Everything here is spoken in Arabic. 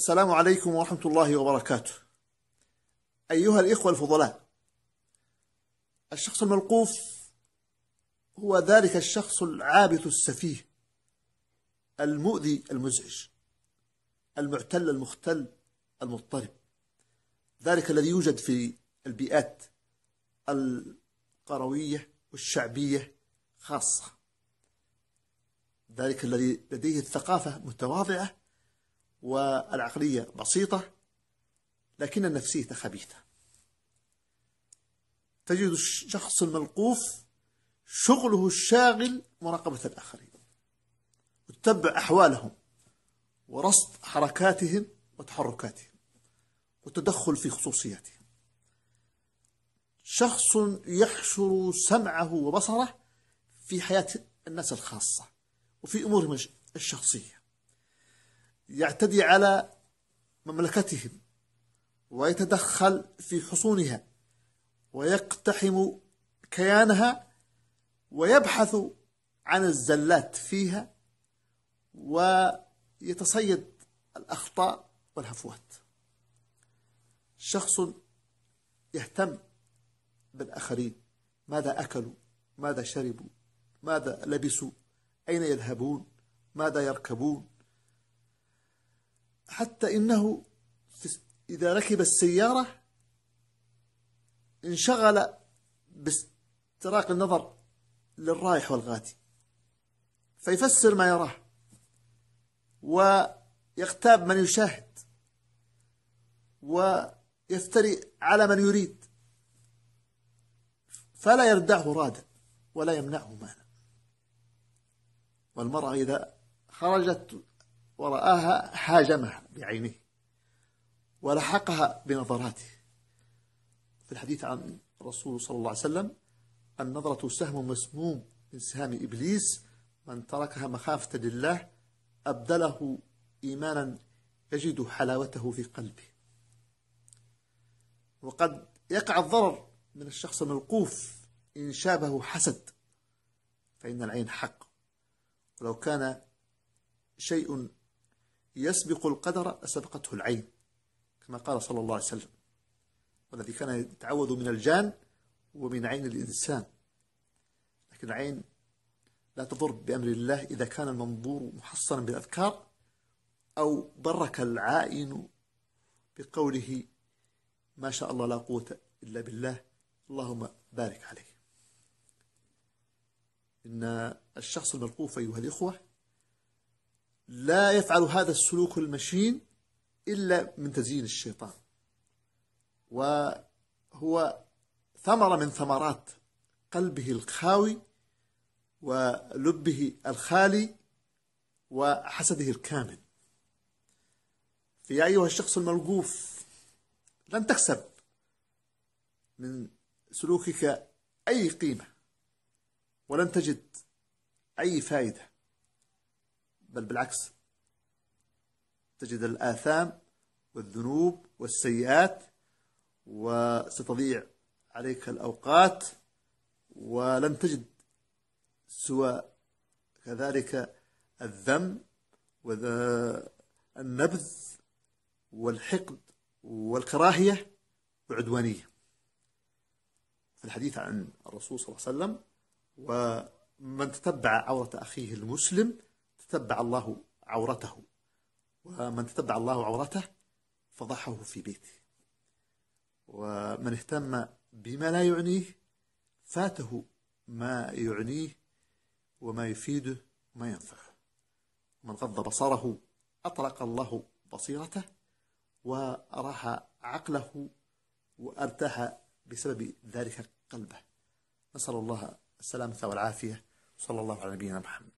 السلام عليكم ورحمة الله وبركاته. أيها الإخوة الفضلاء، الشخص الملقوف هو ذلك الشخص العابث السفيه، المؤذي المزعج، المعتل المختل المضطرب، ذلك الذي يوجد في البيئات القروية والشعبية خاصة، ذلك الذي لديه الثقافة متواضعة والعقلية بسيطة لكن النفسية خبيثة تجد الشخص الملقوف شغله الشاغل مراقبة الآخرين وتتبع أحوالهم ورصد حركاتهم وتحركاتهم والتدخل في خصوصياتهم شخص يحشر سمعه وبصره في حياة الناس الخاصة وفي أمورهم الشخصية يعتدي على مملكتهم ويتدخل في حصونها ويقتحم كيانها ويبحث عن الزلات فيها ويتصيد الأخطاء والهفوات شخص يهتم بالآخرين ماذا أكلوا ماذا شربوا ماذا لبسوا أين يذهبون ماذا يركبون حتى إنه إذا ركب السيارة انشغل باستراق النظر للرايح والغادي فيفسر ما يراه ويغتاب من يشاهد ويفتري على من يريد فلا يردعه رادا ولا يمنعه مالا والمرأة إذا خرجت ورآها حاجمها بعينه ولحقها بنظراته في الحديث عن الرسول صلى الله عليه وسلم النظرة سهم مسموم من سهام إبليس من تركها مخافة لله أبدله إيمانا يجد حلاوته في قلبه وقد يقع الضرر من الشخص الموقوف إن شابه حسد فإن العين حق ولو كان شيء يسبق القدر سبقته العين كما قال صلى الله عليه وسلم والذي كان يتعوذ من الجان ومن عين الإنسان لكن العين لا تضر بأمر الله إذا كان المنظور محصنا بالأذكار أو برك العائن بقوله ما شاء الله لا قوة إلا بالله اللهم بارك عليه إن الشخص الملقوف أيها الإخوة لا يفعل هذا السلوك المشين إلا من تزيين الشيطان وهو ثمرة من ثمرات قلبه الخاوي ولبه الخالي وحسده الكامل فيا أيها الشخص الملقوف لن تكسب من سلوكك أي قيمة ولن تجد أي فائدة بل بالعكس تجد الآثام والذنوب والسيئات وستضيع عليك الأوقات ولن تجد سوى كذلك الذم والنبذ والحقد والكراهية وعدوانية في الحديث عن الرسول صلى الله عليه وسلم ومن تتبع عورة أخيه المسلم تتبع الله عورته ومن تتبع الله عورته فضحه في بيته ومن اهتم بما لا يعنيه فاته ما يعنيه وما يفيده وما ينفعه من غض بصره أطلق الله بصيرته وراح عقله وأرتاح بسبب ذلك قلبه نسأل الله السلامة والعافية صلى الله على نبينا محمد